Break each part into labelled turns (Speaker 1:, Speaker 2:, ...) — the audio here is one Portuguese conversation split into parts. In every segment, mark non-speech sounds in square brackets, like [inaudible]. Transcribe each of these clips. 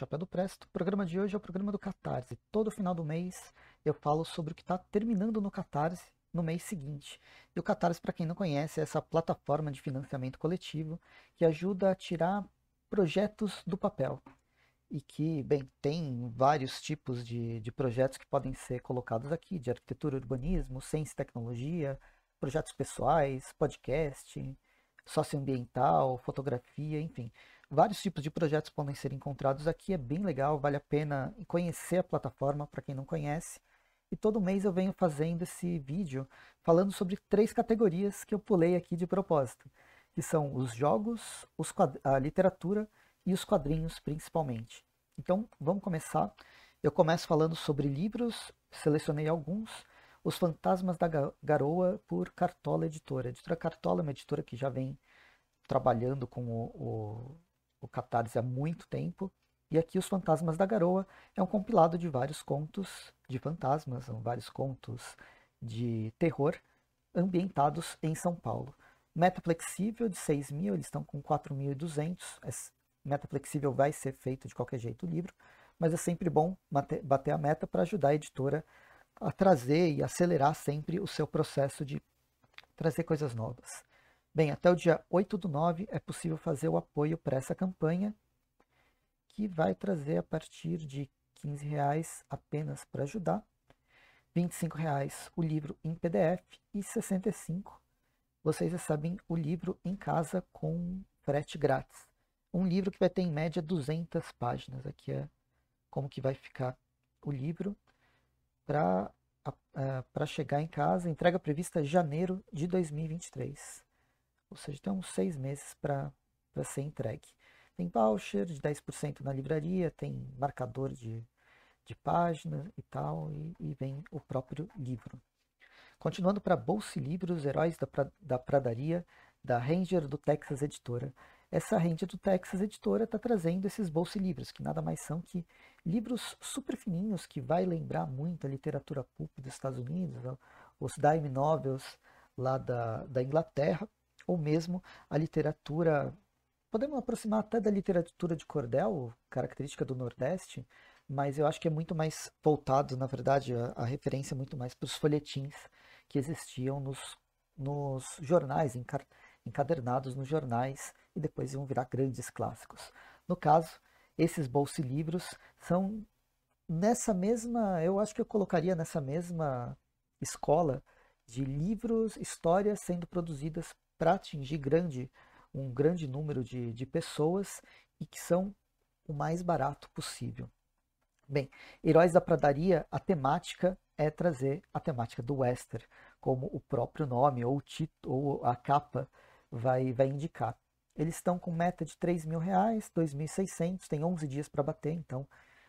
Speaker 1: Chapéu do Presto. O programa de hoje é o programa do Catarse. Todo final do mês eu falo sobre o que está terminando no Catarse no mês seguinte. E o Catarse, para quem não conhece, é essa plataforma de financiamento coletivo que ajuda a tirar projetos do papel. E que, bem, tem vários tipos de, de projetos que podem ser colocados aqui, de arquitetura, urbanismo, ciência e tecnologia, projetos pessoais, podcast, socioambiental, fotografia, enfim. Vários tipos de projetos podem ser encontrados aqui, é bem legal, vale a pena conhecer a plataforma para quem não conhece. E todo mês eu venho fazendo esse vídeo falando sobre três categorias que eu pulei aqui de propósito, que são os jogos, os a literatura e os quadrinhos principalmente. Então, vamos começar. Eu começo falando sobre livros, selecionei alguns. Os Fantasmas da Garoa, por Cartola Editora. A editora Cartola é uma editora que já vem trabalhando com o, o o Catarse há muito tempo. E aqui Os Fantasmas da Garoa é um compilado de vários contos de fantasmas, são vários contos de terror ambientados em São Paulo. Meta flexível de 6 mil, eles estão com 4.200. Meta flexível vai ser feito de qualquer jeito o livro, mas é sempre bom bater a meta para ajudar a editora a trazer e acelerar sempre o seu processo de trazer coisas novas. Bem, até o dia 8 do 9 é possível fazer o apoio para essa campanha, que vai trazer a partir de R$ 15,00 apenas para ajudar, R$ 25,00 o livro em PDF e R$ 65,00 vocês já sabem o livro em casa com frete grátis. Um livro que vai ter em média 200 páginas. Aqui é como que vai ficar o livro para eh, chegar em casa. Entrega prevista janeiro de 2023. Ou seja, tem então, uns seis meses para ser entregue. Tem voucher de 10% na livraria, tem marcador de, de página e tal, e, e vem o próprio livro. Continuando para Bolsa Livros, Heróis da, pra, da Pradaria, da Ranger do Texas Editora. Essa Ranger do Texas Editora está trazendo esses Bolsa Livros, que nada mais são que livros super fininhos, que vai lembrar muito a literatura pulp dos Estados Unidos, os dime novels lá da, da Inglaterra, ou mesmo a literatura. Podemos aproximar até da literatura de cordel, característica do Nordeste, mas eu acho que é muito mais voltado, na verdade, a, a referência é muito mais para os folhetins que existiam nos, nos jornais, encar, encadernados nos jornais, e depois iam virar grandes clássicos. No caso, esses bolsilivros são nessa mesma, eu acho que eu colocaria nessa mesma escola de livros, histórias sendo produzidas para atingir grande, um grande número de, de pessoas e que são o mais barato possível. Bem, Heróis da Pradaria, a temática é trazer a temática do western, como o próprio nome ou, título, ou a capa vai, vai indicar. Eles estão com meta de R$ mil reais, 2.600, tem 11 dias para bater, então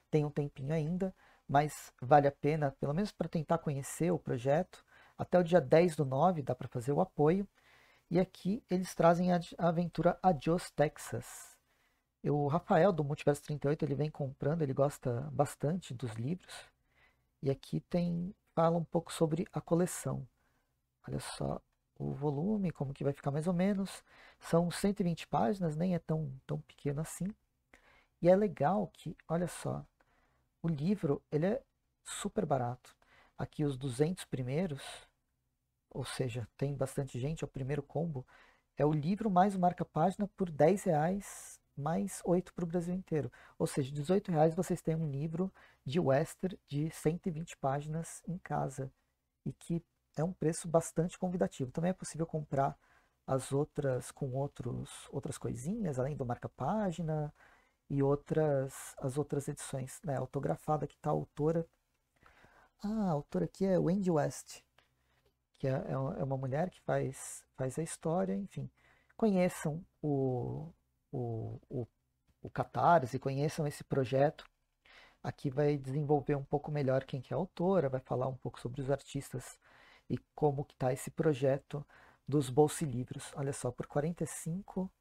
Speaker 1: tem um tempinho ainda, mas vale a pena, pelo menos para tentar conhecer o projeto. Até o dia 10 do 9 dá para fazer o apoio e aqui eles trazem a aventura Adios Texas. Eu, o Rafael do Multiverso 38, ele vem comprando, ele gosta bastante dos livros. E aqui tem fala um pouco sobre a coleção. Olha só o volume, como que vai ficar mais ou menos. São 120 páginas, nem é tão, tão pequeno assim. E é legal que, olha só, o livro, ele é super barato. Aqui os 200 primeiros, ou seja, tem bastante gente, é o primeiro combo, é o livro mais o marca-página por 10 reais mais 8 para o Brasil inteiro. Ou seja, 18 reais vocês têm um livro de western de 120 páginas em casa e que é um preço bastante convidativo. Também é possível comprar as outras com outros, outras coisinhas, além do marca-página e outras as outras edições, né? Autografada que está a autora. Ah, a autora aqui é Wendy West que é, é, é uma mulher que faz, faz a história, enfim. Conheçam o, o, o, o Catarse, conheçam esse projeto. Aqui vai desenvolver um pouco melhor quem que é a autora, vai falar um pouco sobre os artistas e como que está esse projeto dos bolsilivros. Olha só, por 45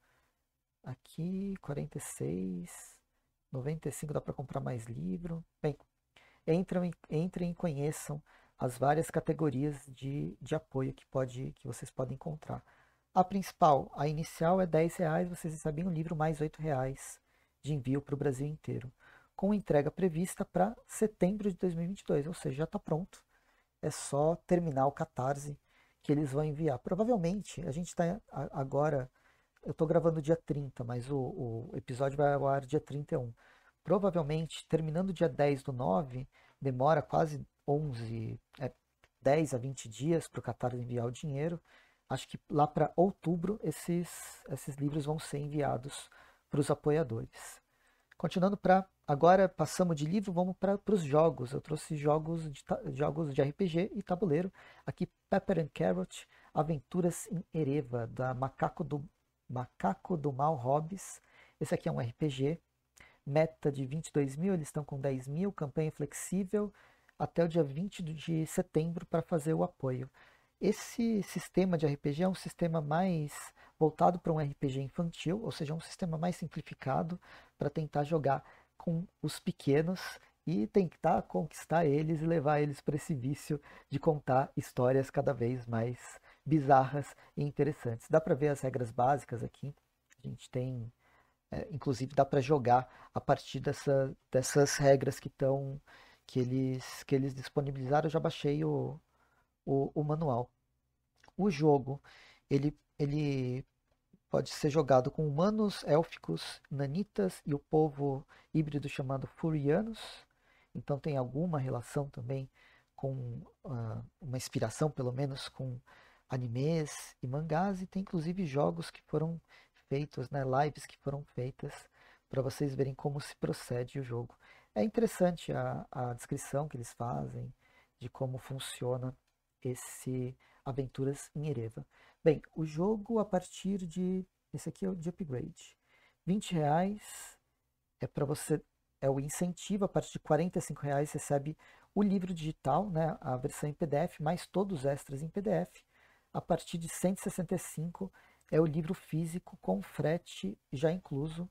Speaker 1: aqui, 46, 95 dá para comprar mais livro. Bem, entrem entrem e conheçam as várias categorias de, de apoio que, pode, que vocês podem encontrar. A principal, a inicial é R$10,00, vocês recebem um livro mais R$8,00 de envio para o Brasil inteiro, com entrega prevista para setembro de 2022, ou seja, já está pronto, é só terminar o Catarse que eles vão enviar. Provavelmente, a gente está agora, eu estou gravando dia 30, mas o, o, episódio vai ao ar dia 31. Provavelmente, terminando dia 10 do 9, demora quase 11, é, 10 a 20 dias para o Qatar enviar o dinheiro. Acho que lá para outubro esses, esses livros vão ser enviados para os apoiadores. Continuando para agora passamos de livro, vamos para os jogos. Eu trouxe jogos de, jogos de RPG e tabuleiro. Aqui Pepper and Carrot, Aventuras em Ereva da Macaco do Macaco do Mal Hobbes. Esse aqui é um RPG. Meta de 22 mil, eles estão com 10 mil. Campanha flexível, até o dia 20 de setembro para fazer o apoio. Esse sistema de RPG é um sistema mais voltado para um RPG infantil, ou seja, é um sistema mais simplificado para tentar jogar com os pequenos e tentar conquistar eles e levar eles para esse vício de contar histórias cada vez mais bizarras e interessantes. Dá para ver as regras básicas aqui. A gente tem, é, inclusive, dá para jogar a partir dessa, dessas regras que estão que eles, que eles disponibilizaram, eu já baixei o, o, o manual. O jogo, ele, ele pode ser jogado com humanos, élficos, nanitas e o povo híbrido chamado Furianos. Então tem alguma relação também com uh, uma inspiração, pelo menos, com animes e mangás. E tem inclusive jogos que foram feitos, né, lives que foram feitas para vocês verem como se procede o jogo. É interessante a, a descrição que eles fazem de como funciona esse Aventuras em Ereva. Bem, o jogo a partir de. Esse aqui é o de upgrade. 20 reais é para você. É o incentivo, a partir de 45 reais recebe o livro digital, né, a versão em PDF, mais todos os extras em PDF. A partir de 165 é o livro físico com frete já incluso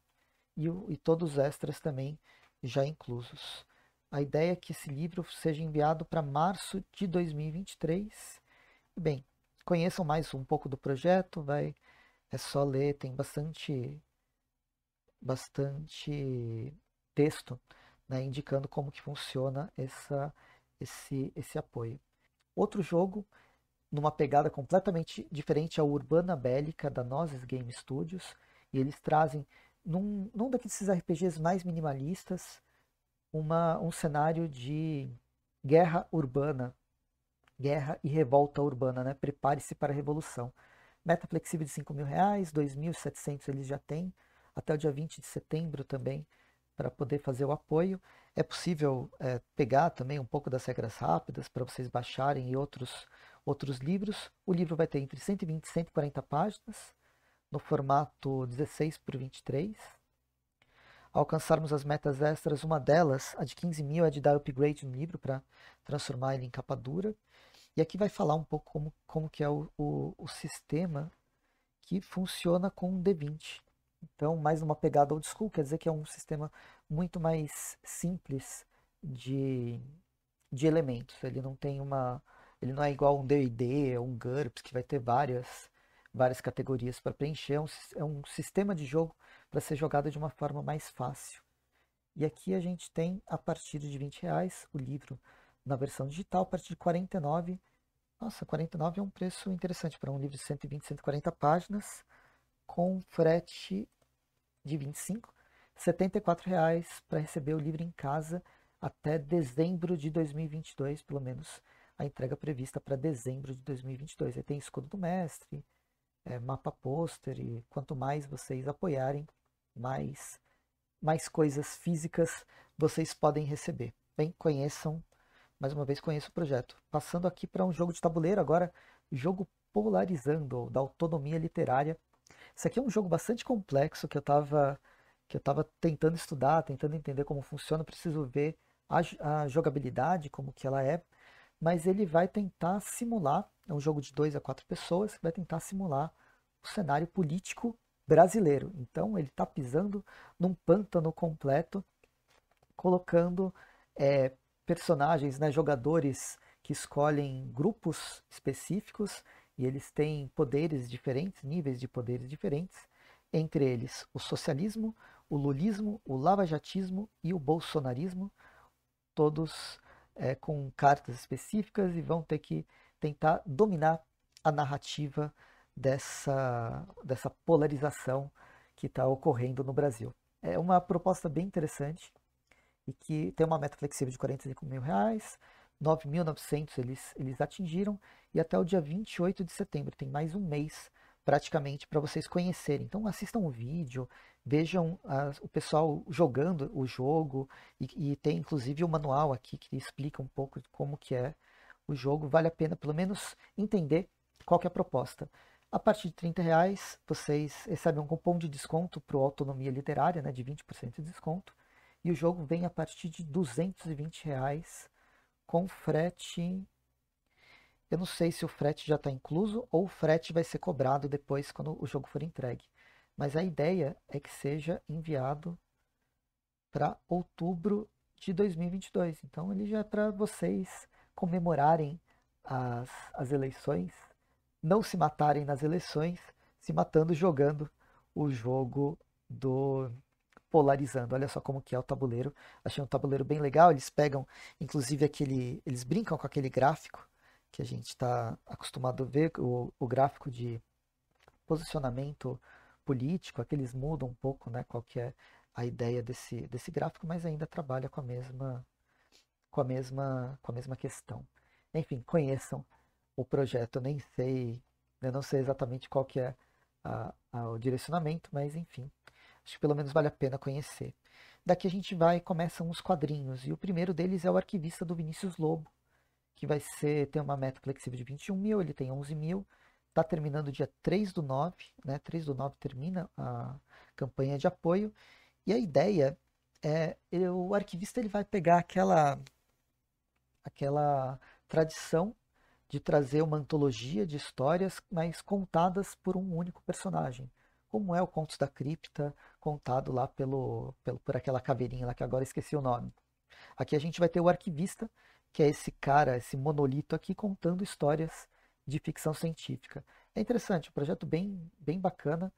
Speaker 1: e, o, e todos os extras também já inclusos. A ideia é que esse livro seja enviado para março de 2023. Bem, conheçam mais um pouco do projeto, vai é só ler, tem bastante bastante texto, né, indicando como que funciona essa esse esse apoio. Outro jogo numa pegada completamente diferente ao é Urbana Bélica da Nozes Game Studios, e eles trazem num, num daqueles RPGs mais minimalistas, uma, um cenário de guerra urbana, guerra e revolta urbana, né? Prepare-se para a revolução. Meta flexível de 5 mil reais, 2.700 eles já têm, até o dia 20 de setembro também, para poder fazer o apoio. É possível é, pegar também um pouco das regras rápidas para vocês baixarem e outros, outros livros. O livro vai ter entre 120 e 140 páginas, no formato 16 por 23. Alcançarmos as metas extras, uma delas, a de 15 mil, é de dar upgrade no livro para transformar ele em capa dura. E aqui vai falar um pouco como, como que é o, o, o sistema que funciona com o D20. Então, mais uma pegada old school, quer dizer que é um sistema muito mais simples de, de elementos. Ele não tem uma. Ele não é igual um D&D, um GURPS, que vai ter várias várias categorias para preencher. É um, é um sistema de jogo para ser jogado de uma forma mais fácil. E aqui a gente tem, a partir de 20 reais, o livro na versão digital, a partir de 49. Nossa, 49 é um preço interessante para um livro de 120, 140 páginas, com frete de 25, 74 reais para receber o livro em casa até dezembro de 2022, pelo menos a entrega prevista para dezembro de 2022. Aí tem Escudo do Mestre, é, mapa pôster e quanto mais vocês apoiarem, mais, mais coisas físicas vocês podem receber. Bem, conheçam, mais uma vez, conheçam o projeto. Passando aqui para um jogo de tabuleiro agora, jogo polarizando, da autonomia literária. Isso aqui é um jogo bastante complexo que eu estava que eu estava tentando estudar, tentando entender como funciona, preciso ver a, a jogabilidade, como que ela é, mas ele vai tentar simular é um jogo de dois a quatro pessoas que vai tentar simular o cenário político brasileiro. Então ele está pisando num pântano completo, colocando é, personagens, né, jogadores que escolhem grupos específicos e eles têm poderes diferentes, níveis de poderes diferentes, entre eles o socialismo, o lulismo, o lavajatismo e o bolsonarismo, todos é, com cartas específicas e vão ter que tentar dominar a narrativa dessa, dessa polarização que está ocorrendo no Brasil. É uma proposta bem interessante e que tem uma meta flexível de 45 mil reais, 9.900 eles, eles atingiram e até o dia 28 de setembro, tem mais um mês praticamente para vocês conhecerem. Então assistam o vídeo, vejam a, o pessoal jogando o jogo e, e, tem inclusive o manual aqui que explica um pouco como que é o jogo, vale a pena pelo menos entender qual que é a proposta. A partir de 30 reais, vocês recebem um cupom de desconto para Autonomia Literária, né, de 20% de desconto, e o jogo vem a partir de 220 reais com frete. Eu não sei se o frete já está incluso ou o frete vai ser cobrado depois quando o jogo for entregue. Mas a ideia é que seja enviado para outubro de 2022. Então ele já é para vocês comemorarem as, as eleições, não se matarem nas eleições, se matando jogando o jogo do polarizando. Olha só como que é o tabuleiro. Achei um tabuleiro bem legal. Eles pegam, inclusive, aquele. Eles brincam com aquele gráfico que a gente está acostumado a ver, o, o, gráfico de posicionamento político, aqueles mudam um pouco né, qual que é a ideia desse, desse gráfico, mas ainda trabalha com a mesma com a mesma, com a mesma questão. Enfim, conheçam o projeto, nem sei, eu não sei exatamente qual que é a, a, o direcionamento, mas enfim, acho que pelo menos vale a pena conhecer. Daqui a gente vai e começam os quadrinhos, e o primeiro deles é o arquivista do Vinícius Lobo, que vai ser, tem uma meta flexível de 21 mil, ele tem 11 mil, está terminando dia 3 do 9, né? 3 do 9 termina a campanha de apoio, e a ideia é, o arquivista ele vai pegar aquela aquela tradição de trazer uma antologia de histórias, mas contadas por um único personagem, como é o Contos da Cripta, contado lá pelo, pelo, por aquela caveirinha lá que agora esqueci o nome. Aqui a gente vai ter o arquivista, que é esse cara, esse monolito aqui contando histórias de ficção científica. É interessante, um projeto bem, bem bacana.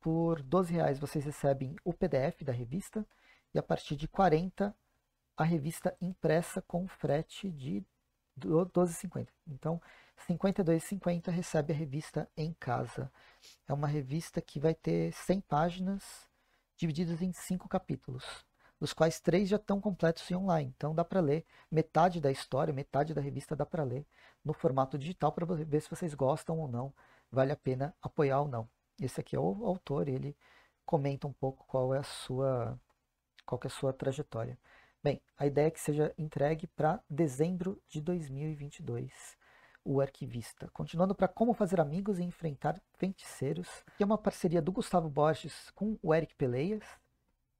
Speaker 1: Por R$12,00 reais vocês recebem o PDF da revista e a partir de 40 a revista impressa com frete de 12,50. Então, R$ 52,50 recebe a revista em casa. É uma revista que vai ter 100 páginas divididas em cinco capítulos, dos quais três já estão completos e online. Então dá para ler metade da história, metade da revista dá para ler no formato digital para ver se vocês gostam ou não, vale a pena apoiar ou não. Esse aqui é o autor, ele comenta um pouco qual é a sua qual é a sua trajetória. Bem, a ideia é que seja entregue para dezembro de 2022 o arquivista. Continuando para como fazer amigos e enfrentar feiticeiros, que é uma parceria do Gustavo Borges com o Eric Peleias,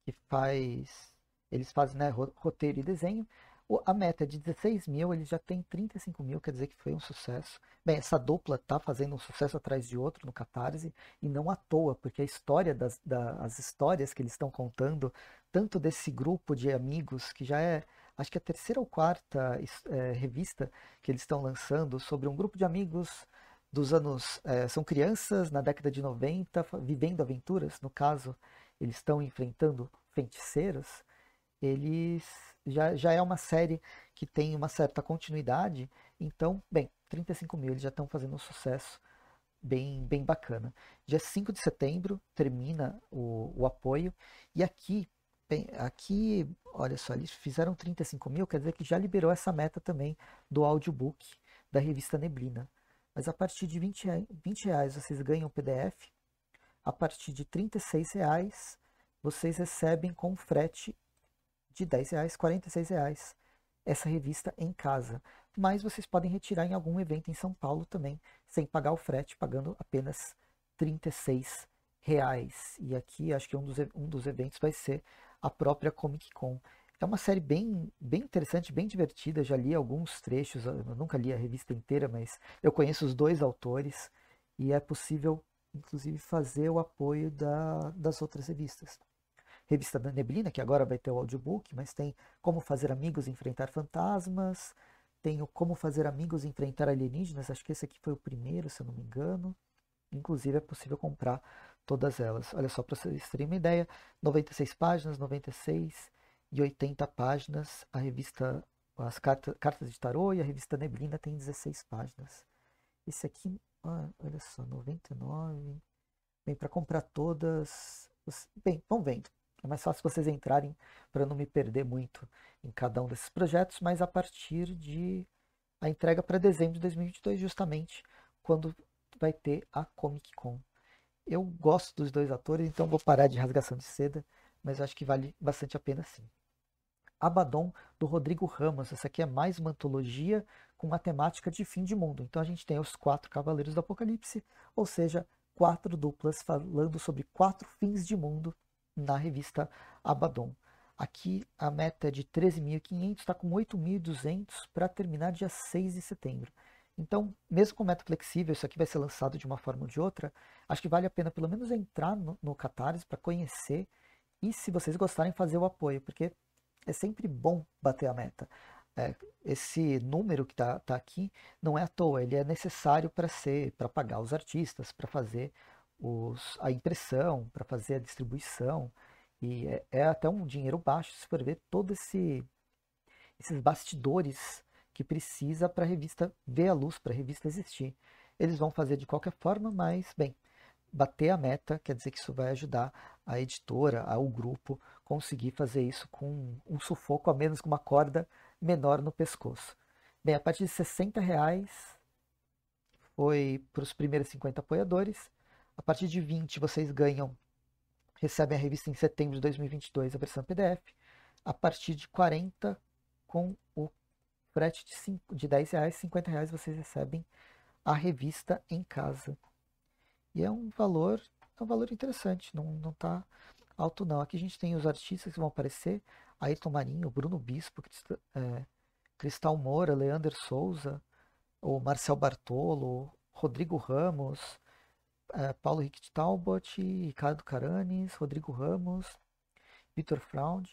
Speaker 1: que faz. Eles fazem né, roteiro e desenho. A meta é de 16 mil, ele já tem 35 mil, quer dizer que foi um sucesso. Bem, essa dupla está fazendo um sucesso atrás de outro no Catarse, e não à toa, porque a história das, as histórias que eles estão contando tanto desse grupo de amigos, que já é, acho que é a terceira ou quarta é, revista que eles estão lançando, sobre um grupo de amigos dos anos. É, são crianças na década de 90, vivendo aventuras, no caso, eles estão enfrentando feiticeiros. Eles já, já é uma série que tem uma certa continuidade, então, bem, 35 mil, eles já estão fazendo um sucesso bem, bem bacana. Dia 5 de setembro termina o, o apoio, e aqui aqui, olha só, eles fizeram 35 mil, quer dizer que já liberou essa meta também do audiobook da revista Neblina. Mas a partir de 20, 20 reais vocês ganham o PDF, a partir de 36 reais vocês recebem com frete de 10 reais, 46 reais essa revista em casa. Mas vocês podem retirar em algum evento em São Paulo também, sem pagar o frete, pagando apenas 36 reais. E aqui acho que um dos, um dos eventos vai ser a própria Comic Con. É uma série bem, bem interessante, bem divertida. Já li alguns trechos, nunca li a revista inteira, mas eu conheço os dois autores e é possível, inclusive, fazer o apoio da, das outras revistas. Revista da Neblina, que agora vai ter o audiobook, mas tem Como Fazer Amigos Enfrentar Fantasmas, tem o Como Fazer Amigos Enfrentar Alienígenas, acho que esse aqui foi o primeiro, se eu não me engano. Inclusive, é possível comprar todas elas. Olha só, para vocês terem uma ideia, 96 páginas, 96 e 80 páginas. A revista, as cartas, cartas de tarô e a revista Neblina tem 16 páginas. Esse aqui, ah, olha só, 99. Bem, para comprar todas. Bem, vão vendo. É mais fácil vocês entrarem para não me perder muito em cada um desses projetos, mas a partir de a entrega para dezembro de 2022, justamente quando vai ter a Comic Con. Eu gosto dos dois atores, então vou parar de rasgação de seda, mas acho que vale bastante a pena sim. Abaddon, do Rodrigo Ramos. Essa aqui é mais uma antologia com uma temática de fim de mundo. Então a gente tem os quatro Cavaleiros do Apocalipse, ou seja, quatro duplas falando sobre quatro fins de mundo na revista Abaddon. Aqui a meta é de 13.500, está com 8.200 para terminar dia 6 de setembro. Então, mesmo com meta flexível, isso aqui vai ser lançado de uma forma ou de outra, acho que vale a pena pelo menos entrar no, no Catarse para conhecer e, se vocês gostarem, fazer o apoio, porque é sempre bom bater a meta. É, esse número que está tá aqui não é à toa, ele é necessário para ser, para pagar os artistas, para fazer os, a impressão, para fazer a distribuição. E é, é até um dinheiro baixo, se for ver todo esse, esses bastidores que precisa para a revista ver a luz, para a revista existir. Eles vão fazer de qualquer forma, mas, bem, bater a meta quer dizer que isso vai ajudar a editora, ao grupo, conseguir fazer isso com um sufoco a menos, com uma corda menor no pescoço. Bem, a partir de 60 reais foi para os primeiros 50 apoiadores. A partir de 20 vocês ganham, recebem a revista em setembro de 2022, a versão PDF. A partir de 40 com o frete de, 5, de 10 reais, 50 reais vocês recebem a revista em casa. E é um valor, é um valor interessante, não, não tá alto não. Aqui a gente tem os artistas que vão aparecer, Ayrton Marinho, Bruno Bispo, é, Cristal Moura, Leander Souza, o Marcel Bartolo, Rodrigo Ramos, é, Paulo Rick Talbot, Ricardo Caranes, Rodrigo Ramos, Vitor Fraud.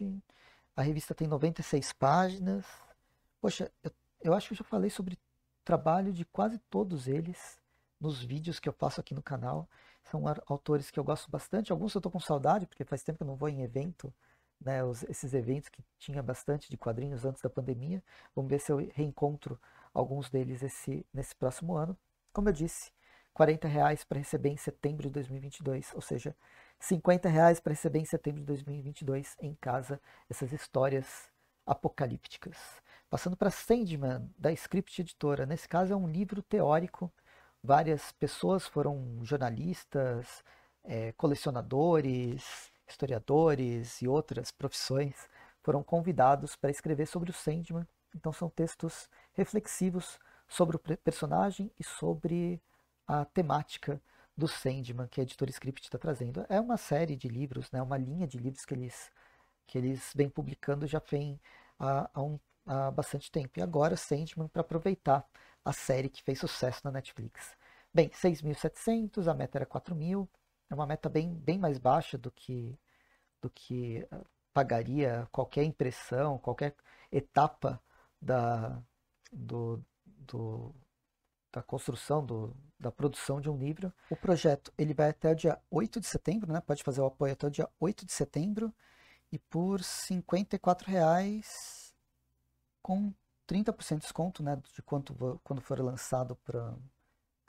Speaker 1: A revista tem 96 páginas. Poxa, eu, eu acho que eu já falei sobre trabalho de quase todos eles nos vídeos que eu faço aqui no canal. São autores que eu gosto bastante. Alguns eu estou com saudade, porque faz tempo que eu não vou em evento, né? Os, esses eventos que tinha bastante de quadrinhos antes da pandemia. Vamos ver se eu reencontro alguns deles esse, nesse próximo ano. Como eu disse, 40 reais para receber em setembro de 2022, ou seja, 50 reais para receber em setembro de 2022 em casa essas histórias apocalípticas passando para Sandman, da Script Editora. Nesse caso é um livro teórico, várias pessoas foram jornalistas, é, colecionadores, historiadores e outras profissões foram convidados para escrever sobre o Sandman. Então são textos reflexivos sobre o personagem e sobre a temática do Sandman que a editora Script está trazendo. É uma série de livros, né? uma linha de livros que eles, que eles vêm publicando já vem há, há um há bastante tempo. E agora Sandman para aproveitar a série que fez sucesso na Netflix. Bem, 6.700, a meta era 4.000. É uma meta bem, bem mais baixa do que, do que ah, pagaria qualquer impressão, qualquer etapa da, do, do, da construção, do, da produção de um livro. O projeto ele vai até o dia 8 de setembro, né? pode fazer o apoio até o dia 8 de setembro. E por R$ 54,00 com 30% de desconto, né, de quanto quando for lançado para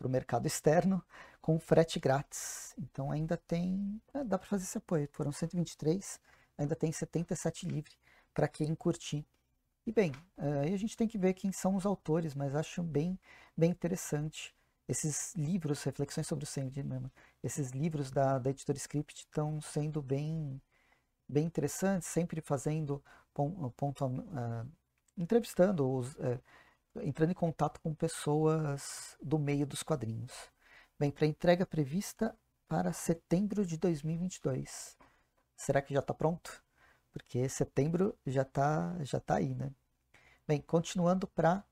Speaker 1: o mercado externo, com frete grátis. Então ainda tem, é, dá para fazer esse apoio. Foram 123, ainda tem 77 livre para quem curtir. E bem, eh, aí a gente tem que ver quem são os autores, mas acho bem bem interessante esses livros, reflexões sobre o Sandman, né, esses livros da, da editora Script estão sendo bem bem interessantes, sempre fazendo ponto, ponto uh, eh, entrevistando, os, é, entrando em contato com pessoas do meio dos quadrinhos. Bem, para entrega prevista para setembro de 2022. Será que já está pronto? Porque setembro já está já tá aí, né? Bem, continuando para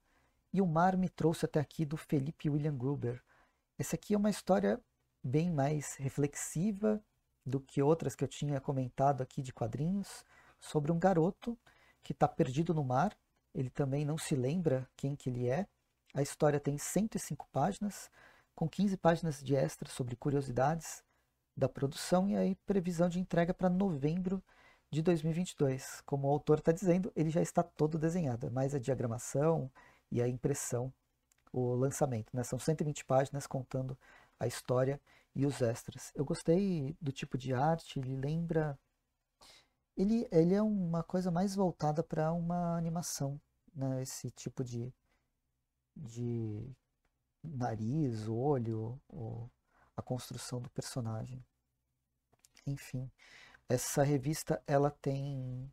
Speaker 1: E o Mar me trouxe até aqui do Felipe William Gruber. Essa aqui é uma história bem mais reflexiva do que outras que eu tinha comentado aqui de quadrinhos, sobre um garoto que está perdido no mar ele também não se lembra quem que ele é. A história tem 105 páginas, com 15 páginas de extras sobre curiosidades da produção e aí previsão de entrega para novembro de 2022. Como o autor está dizendo, ele já está todo desenhado, é mais a diagramação e a impressão, o lançamento. Né? São 120 páginas contando a história e os extras. Eu gostei do tipo de arte, ele lembra ele, ele é uma coisa mais voltada para uma animação, né? Esse tipo de, de nariz, olho, a construção do personagem. Enfim, essa revista ela tem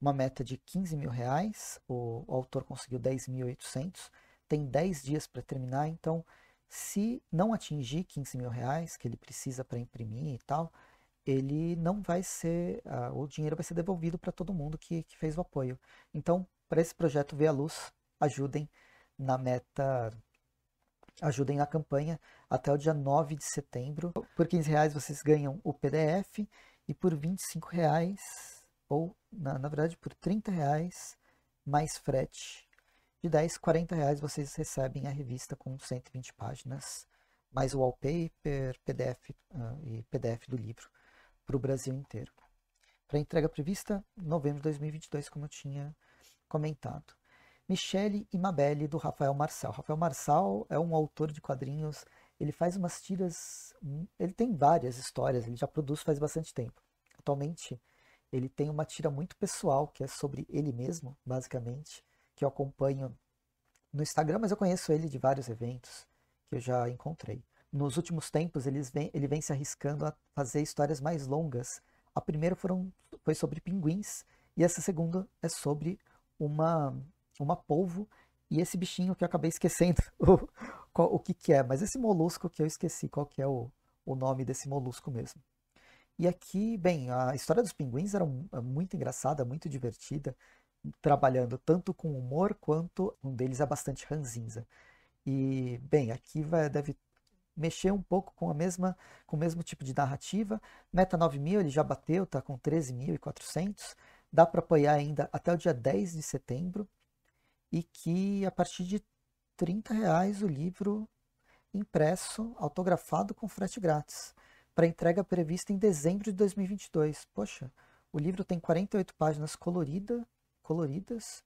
Speaker 1: uma meta de 15 mil reais, o, o autor conseguiu 10.800, tem 10 dias para terminar, então se não atingir 15 mil reais que ele precisa para imprimir e tal, ele não vai ser, o dinheiro vai ser devolvido para todo mundo que, que fez o apoio. Então, para esse projeto ver a luz, ajudem na meta, ajudem na campanha até o dia 9 de setembro. Por 15 reais vocês ganham o PDF e por 25 reais, ou na, na verdade por 30 reais, mais frete de 10, 40 reais vocês recebem a revista com 120 páginas, mais o wallpaper, PDF uh, ah, e PDF do livro para o Brasil inteiro. Para entrega prevista, novembro de 2022, como eu tinha comentado. Michele e Mabelle, do Rafael Marçal. Rafael Marçal é um autor de quadrinhos, ele faz umas tiras, hum, ele tem várias histórias, ele já produz faz bastante tempo. Atualmente, ele tem uma tira muito pessoal, que é sobre ele mesmo, basicamente, que eu acompanho no Instagram, mas eu conheço ele de vários eventos que eu já encontrei. Nos últimos tempos, ele vem, ele vem se arriscando a fazer histórias mais longas. A primeira foram, foi sobre pinguins, e essa segunda é sobre uma, uma polvo e esse bichinho que eu acabei esquecendo [laughs] o, qual, o que, que é, mas esse molusco que eu esqueci qual que é o, o nome desse molusco mesmo. E aqui, bem, a história dos pinguins era é muito engraçada, muito divertida, trabalhando tanto com humor quanto um deles é bastante ranzinza. E, bem, aqui vai, deve mexer um pouco com a mesma com o mesmo tipo de narrativa. Meta 9000 ele já bateu, está com 13.400. Dá para apoiar ainda até o dia 10 de setembro e que a partir de 30 reais o livro impresso, autografado com frete grátis, para entrega prevista em dezembro de 2022. Poxa, o livro tem 48 páginas colorida, coloridas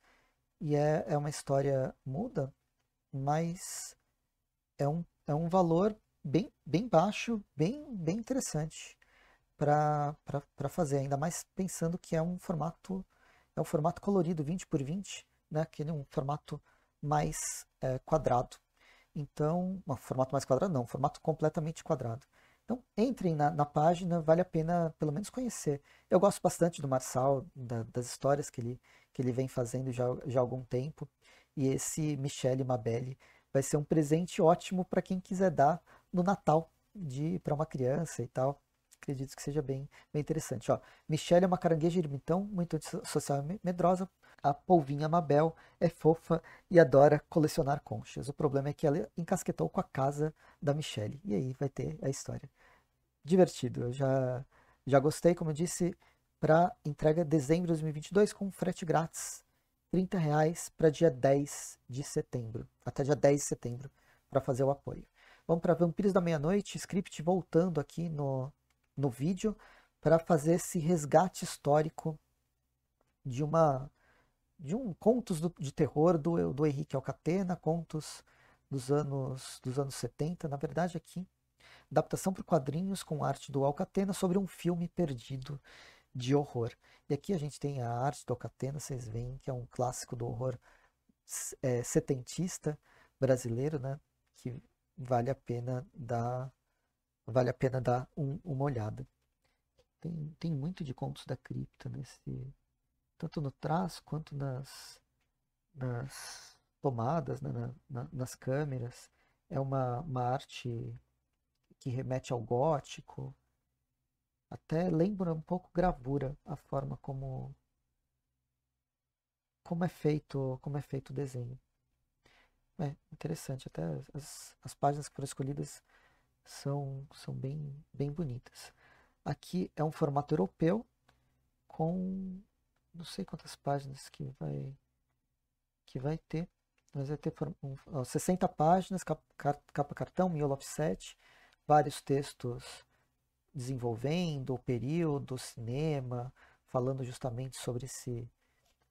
Speaker 1: e é, é uma história muda, mas é um é um valor bem, bem baixo, bem, bem interessante para fazer, ainda mais pensando que é um formato é um formato colorido 20 por 20, né, que é um formato mais é, quadrado. Então, um formato mais quadrado não, um formato completamente quadrado. Então, entrem na, na, página, vale a pena pelo menos conhecer. Eu gosto bastante do Marçal, da, das histórias que ele, que ele vem fazendo já, já há algum tempo. E esse Michele Mabelli vai ser um presente ótimo para quem quiser dar no Natal de para uma criança e tal. Acredito que seja bem, bem interessante. Ó, Michelle é uma carangueja ermitão, muito social e medrosa. A polvinha Mabel é fofa e adora colecionar conchas. O problema é que ela encasquetou com a casa da Michelle. E aí vai ter a história. Divertido. Eu já, já gostei, como eu disse, para entrega dezembro de 2022 com frete grátis 30 reais para dia 10 de setembro, até dia 10 de setembro, para fazer o apoio. Vamos para Vampiros da Meia-Noite, script voltando aqui no, no vídeo, para fazer esse resgate histórico de uma de um contos do, de terror do, do Henrique Alcatena, contos dos anos, dos anos 70, na verdade aqui, adaptação para quadrinhos com arte do Alcatena sobre um filme perdido de horror. E aqui a gente tem a arte do Catena, vocês veem que é um clássico do horror é, setentista brasileiro, né? Que vale a pena dar, vale a pena dar um, uma olhada. Tem, tem muito de contos da cripta nesse, tanto no traço quanto nas, nas tomadas, né? na, na, nas câmeras. É uma, uma arte que remete ao gótico, até lembra um pouco gravura a forma como como é feito como é feito o desenho é interessante até as, as páginas que foram escolhidas são são bem bem bonitas aqui é um formato europeu com não sei quantas páginas que vai que vai ter mas vai ter um, ó, 60 páginas capa, capa cartão miolo offset vários textos desenvolvendo o período, o cinema, falando justamente sobre esse,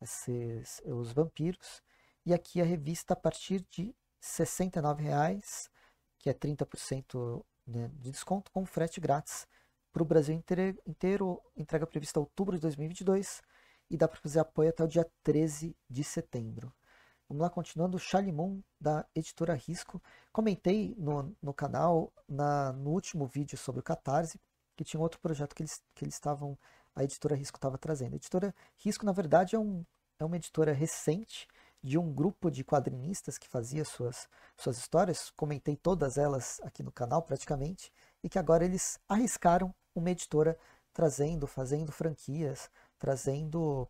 Speaker 1: esses, os vampiros. E aqui a revista a partir de R$ 69,00, que é 30% né, de desconto, com frete grátis para o Brasil inteiro, inteiro, entrega prevista outubro de 2022 e dá para fazer apoio até o dia 13 de setembro. Vamos lá, continuando, Chalimon, da editora Risco. Comentei no, no canal, na, no último vídeo sobre o Catarse, que tinha outro projeto que eles, que eles estavam, a editora Risco estava trazendo. A editora Risco, na verdade, é, um, é uma editora recente de um grupo de quadrinistas que fazia suas, suas histórias, comentei todas elas aqui no canal praticamente, e que agora eles arriscaram uma editora trazendo, fazendo franquias, trazendo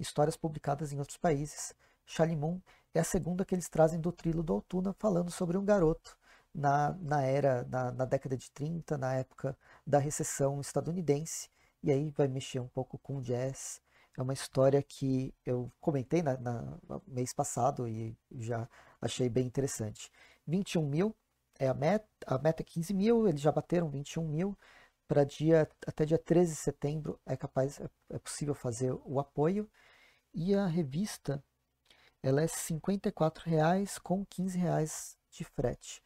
Speaker 1: histórias publicadas em outros países. Shalimum é a segunda que eles trazem do Trilo do Altuna, falando sobre um garoto na, na era, na, na década de 30, na época da recessão estadunidense, e aí vai mexer um pouco com o jazz. É uma história que eu comentei na, na mês passado e já achei bem interessante. 21 mil é a meta, a meta é 15 mil, eles já bateram 21 mil. Para dia até dia 13 de setembro é capaz, é, é possível fazer o apoio. E a revista, ela é R$ reais com R$ reais de frete.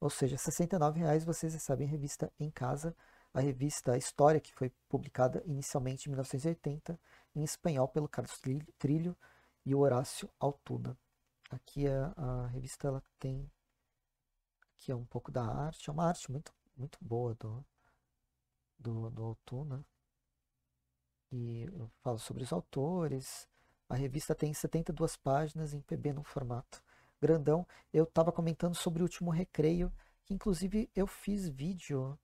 Speaker 1: Ou seja, R$ 69,00 vocês recebem revista em casa, a revista História, que foi publicada inicialmente em 1980, em espanhol pelo Carlos Trilho e o Horácio Altuna. Aqui a, a revista ela tem aqui é um pouco da arte, é uma arte muito, muito boa do, do, do Altuna. E eu falo sobre os autores. A revista tem 72 páginas em PB no formato grandão. Eu estava comentando sobre o último recreio, que inclusive eu fiz vídeo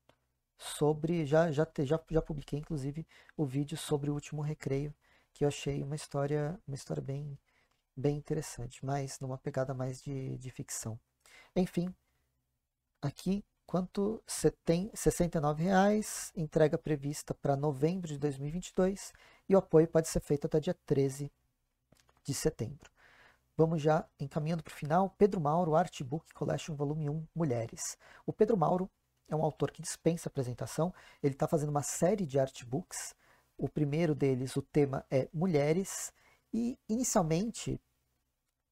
Speaker 1: sobre. Já, já, já, já publiquei, inclusive, o vídeo sobre o último recreio, que eu achei uma história, uma história bem, bem interessante, mas numa pegada mais de, de ficção. Enfim, aqui quanto R$ 69, reais, entrega prevista para novembro de 2022 e o apoio pode ser feito até dia 13 de setembro. Vamos já encaminhando para o final. Pedro Mauro, Artbook Collection Volume 1, Mulheres. O Pedro Mauro é um autor que dispensa apresentação. Ele está fazendo uma série de artbooks. O primeiro deles, o tema é Mulheres. E, inicialmente,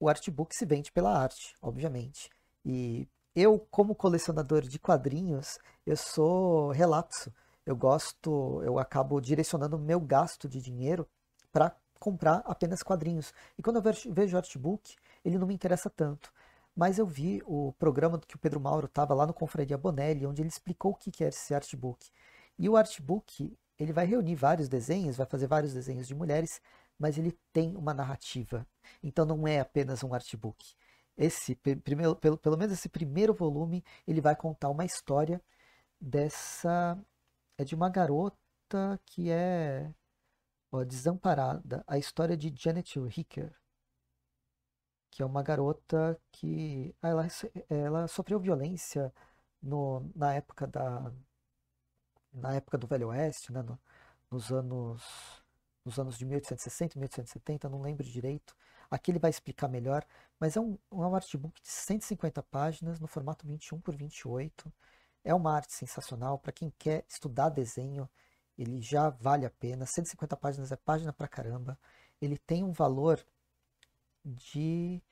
Speaker 1: o artbook se vende pela arte, obviamente. E eu, como colecionador de quadrinhos, eu sou relapso. Eu gosto, eu acabo direcionando o meu gasto de dinheiro para comprar apenas quadrinhos. E quando eu vejo artbook, ele não me interessa tanto. Mas eu vi o programa que o Pedro Mauro estava lá no Confraria Bonelli, onde ele explicou o que é esse artbook. E o artbook, ele vai reunir vários desenhos, vai fazer vários desenhos de mulheres, mas ele tem uma narrativa. Então não é apenas um artbook. Esse, primeiro, pelo, pelo menos esse primeiro volume, ele vai contar uma história dessa. É de uma garota que é ó, Desamparada, a história de Janet Ricker, que é uma garota que ah, ela, ela sofreu violência no, na época da na época do Velho Oeste, né, no, nos anos nos anos de 1860, 1870, não lembro direito. Aqui ele vai explicar melhor, mas é um, é um artbook de 150 páginas no formato 21 por 28. É uma arte sensacional para quem quer estudar desenho ele já vale a pena. 150 páginas é página pra caramba. Ele tem um valor de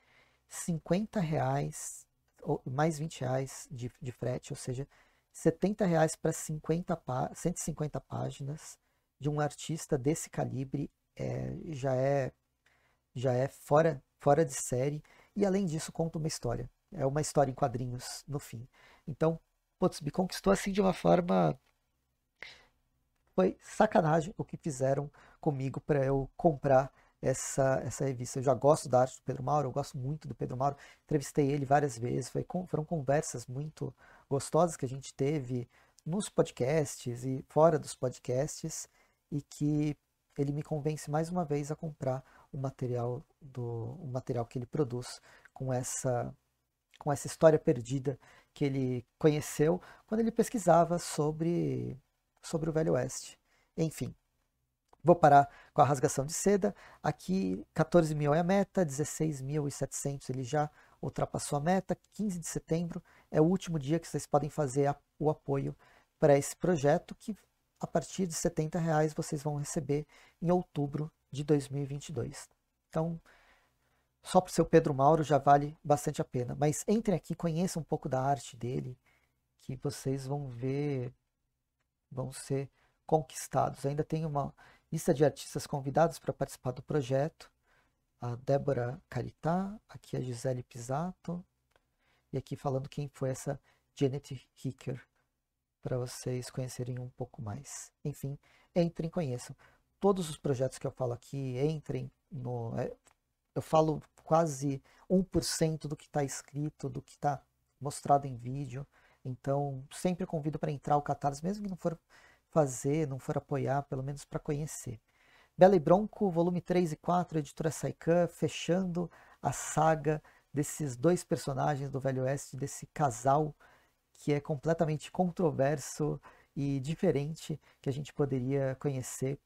Speaker 1: 50 reais ou mais 20 reais de, de frete, ou seja, 70 reais para 150 páginas de um artista desse calibre é, já é já é fora fora de série e além disso conta uma história é uma história em quadrinhos no fim então putz, me conquistou assim de uma forma foi sacanagem o que fizeram comigo para eu comprar essa, essa revista. Eu já gosto da arte do Pedro Mauro, eu gosto muito do Pedro Mauro, entrevistei ele várias vezes, foi, foram conversas muito gostosas que a gente teve nos podcasts e fora dos podcasts, e que ele me convence mais uma vez a comprar o material do o material que ele produz com essa com essa história perdida que ele conheceu quando ele pesquisava sobre sobre o Velho Oeste. Enfim, vou parar com a rasgação de seda. Aqui, 14 mil é a meta, 16.700 ele já ultrapassou a meta. 15 de setembro é o último dia que vocês podem fazer a, o apoio para esse projeto, que a partir de 70 reais vocês vão receber em outubro de 2022. Então, só para o seu Pedro Mauro já vale bastante a pena. Mas entrem aqui, conheçam um pouco da arte dele, que vocês vão ver vão ser conquistados. Ainda tem uma lista de artistas convidados para participar do projeto. A Débora Caritá, aqui a Gisele Pisato, e aqui falando quem foi essa Janet Hicker, para vocês conhecerem um pouco mais. Enfim, entrem, conheçam. Todos os projetos que eu falo aqui, entrem no. É, eu falo quase 1% do que está escrito, do que está mostrado em vídeo. Então, sempre convido para entrar o Catarse, mesmo que não for fazer, não for apoiar, pelo menos para conhecer. Bela e Bronco, volume 3 e 4, editora Saikan, fechando a saga desses dois personagens do Velho Oeste, desse casal que é completamente controverso e diferente que a gente poderia conhecer.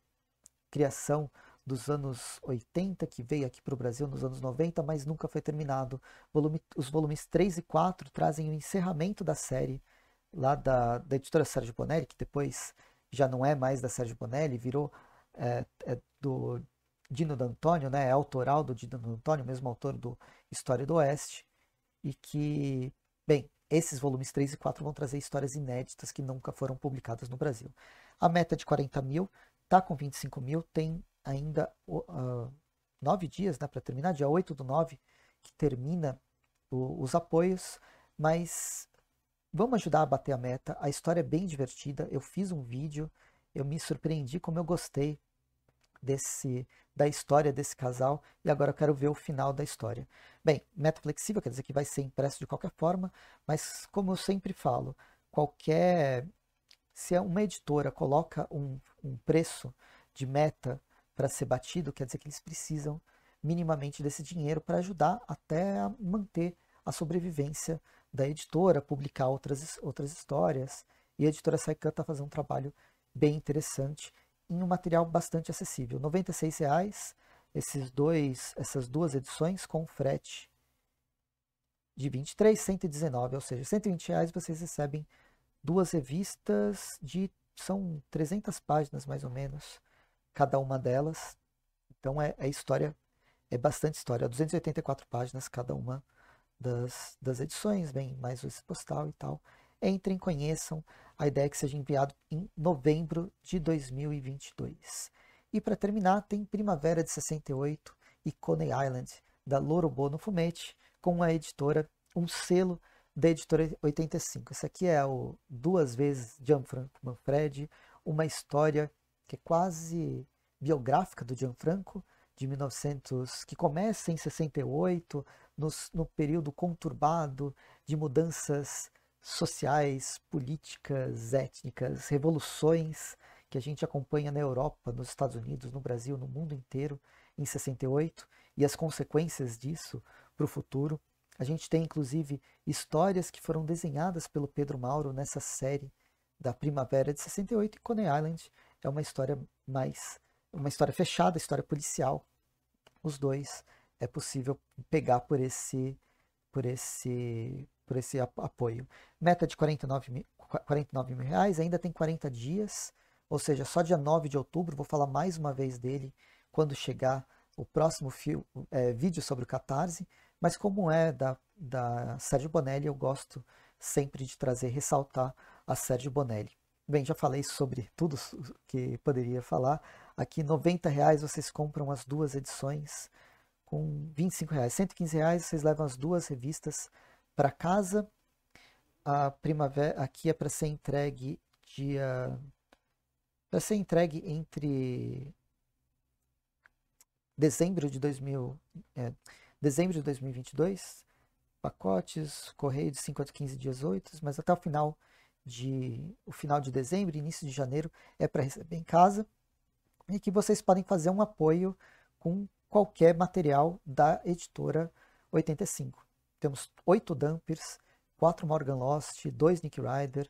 Speaker 1: Criação dos anos 80, que veio aqui para o Brasil nos anos 90, mas nunca foi terminado. Volume, os volumes 3 e 4 trazem o encerramento da série, lá da, da editora Sérgio Bonelli, que depois já não é mais da Sérgio Bonelli, virou é, é do Dino D'Antonio, né? é autoral do Dino D'Antonio, mesmo autor do História do Oeste, e que, bem, esses volumes 3 e 4 vão trazer histórias inéditas que nunca foram publicadas no Brasil. A meta de 40 mil está com 25 mil, tem ainda uh, nove dias né, para terminar, dia 8 do 9, que termina o, os apoios, mas vamos ajudar a bater a meta. A história é bem divertida. Eu fiz um vídeo, eu me surpreendi como eu gostei desse da história desse casal e agora eu quero ver o final da história. Bem, meta flexível quer dizer que vai ser impresso de qualquer forma, mas como eu sempre falo, qualquer se é uma editora coloca um, um preço de meta para ser batido, quer dizer que eles precisam minimamente desse dinheiro para ajudar até a manter a sobrevivência da editora, publicar outras, outras histórias. E a editora Saikan está fazendo um trabalho bem interessante em um material bastante acessível. R$ 96,00 esses dois, essas duas edições com frete de 23, 119, ou seja, 120 reais vocês recebem duas revistas de são 300 páginas mais ou menos cada uma delas. Então é, é história, é bastante história, 284 páginas cada uma das, das edições, bem, mais o postal e tal. Entrem, conheçam, a ideia é que seja enviado em novembro de 2022. E para terminar, tem Primavera de 68 e Coney Island, da Lorobô no Fumete, com a editora, um selo da editora 85. Esse aqui é o duas vezes Gianfranco Manfredi, uma história que é quase biográfica do Gianfranco, de 1900, que começa em 68, no, no período conturbado de mudanças sociais, políticas, étnicas, revoluções que a gente acompanha na Europa, nos Estados Unidos, no Brasil, no mundo inteiro, em 68, e as consequências disso para o futuro. A gente tem, inclusive, histórias que foram desenhadas pelo Pedro Mauro nessa série da Primavera de 68 e Coney Island é uma história mais uma história fechada, história policial. Os dois é possível pegar por esse por esse por esse apoio. Meta de 49 mil, 49 mil reais, ainda tem 40 dias, ou seja, só dia 9 de outubro, vou falar mais uma vez dele quando chegar o próximo fio, é, vídeo sobre o Catarse, mas como é da, da Sérgio Bonelli, eu gosto sempre de trazer, ressaltar a Sérgio Bonelli. Bem, já falei sobre tudo que poderia falar. Aqui, R$ 90,00 vocês compram as duas edições. Com R$ 25,00, R$ 115,00 vocês levam as duas revistas para casa. A primavera aqui é para ser entregue dia para ser entregue entre dezembro de 2000, é, dezembro de 2022, pacotes, correio de 5 a 15 dias úteis, mas até o final de o final de dezembro, início de janeiro é para receber em casa e que vocês podem fazer um apoio com qualquer material da editora 85. Temos oito Dampers, quatro Morgan Lost, dois Nick Rider,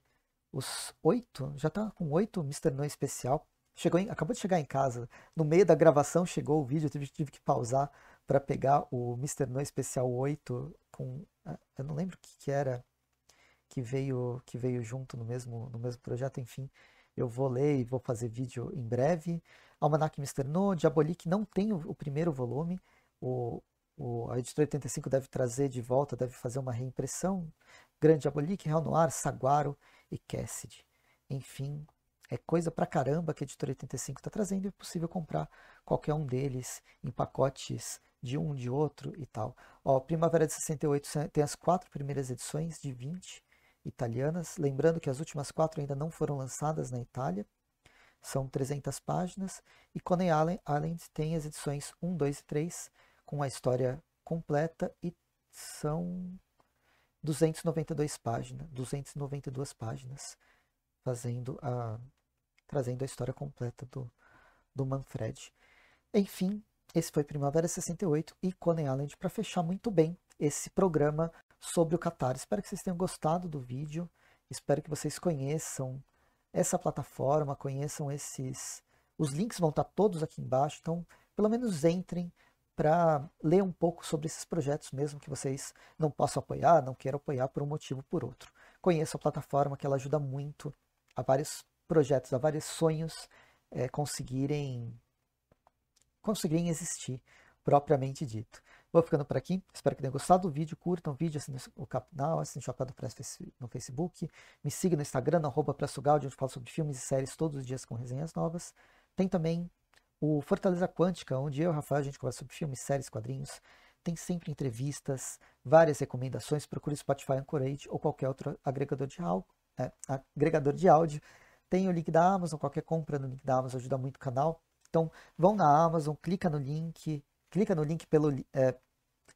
Speaker 1: os oito, já está com oito Mr. No especial. Chegou em, acabou de chegar em casa, no meio da gravação chegou o vídeo, eu tive, tive que pausar para pegar o Mr. No especial 8 com, ah, eu não lembro o que, que era, que veio, que veio junto no mesmo, no mesmo projeto, enfim. Eu vou ler e vou fazer vídeo em breve. Almanac Mister No, Diabolic não tem o, o primeiro volume. O, o, a editora 85 deve trazer de volta, deve fazer uma reimpressão. Grande Diabolic, Real Noir, Saguaro e Cassidy. Enfim, é coisa pra caramba que a editora 85 está trazendo. É possível comprar qualquer um deles em pacotes de um, de outro e tal. Ó, Primavera de 68 tem as quatro primeiras edições de 20 italianas. Lembrando que as últimas quatro ainda não foram lançadas na Itália, são 300 páginas. E Coney Island tem as edições 1, 2 e 3, com a história completa, e são 292 páginas, 292 páginas, fazendo a, trazendo a história completa do, do Manfred. Enfim, esse foi Primavera 68 e Coney Island para fechar muito bem esse programa sobre o Qatar. Espero que vocês tenham gostado do vídeo. Espero que vocês conheçam essa plataforma, conheçam esses. Os links vão estar todos aqui embaixo, então pelo menos entrem para ler um pouco sobre esses projetos, mesmo que vocês não possam apoiar, não queiram apoiar por um motivo ou por outro. Conheçam a plataforma que ela ajuda muito a vários projetos, a vários sonhos é, conseguirem conseguirem existir, propriamente dito. Vou ficando por aqui. Espero que tenham gostado do vídeo. Curtam o vídeo, assinem o canal, assinem o Chapéu do Press no Facebook. Me sigam no Instagram, no arroba onde eu falo sobre filmes e séries todos os dias com resenhas novas. Tem também o Fortaleza Quântica, onde eu e o Rafael a gente conversa sobre filmes, séries, quadrinhos. Tem sempre entrevistas, várias recomendações. Procure Spotify, Anchorage ou qualquer outro agregador de, áudio, é, agregador de áudio. Tem o link da Amazon, qualquer compra no link da Amazon ajuda muito o canal. Então, vão na Amazon, clica no link, clica no link pelo, é,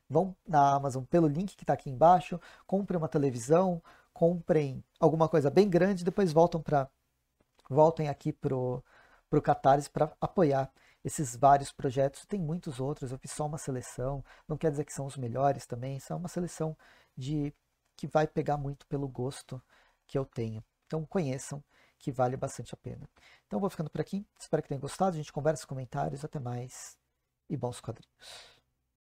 Speaker 1: Vão na Amazon pelo link que está aqui embaixo, comprem uma televisão, comprem alguma coisa bem grande, depois voltam para voltem aqui pro pro Catarse para apoiar esses vários projetos. Tem muitos outros, eu fiz só uma seleção, não quer dizer que são os melhores também, são uma seleção de que vai pegar muito pelo gosto que eu tenho. Então conheçam que vale bastante a pena. Então vou ficando por aqui, espero que tenham gostado, a gente conversa, comentários, até mais e bons quadrinhos.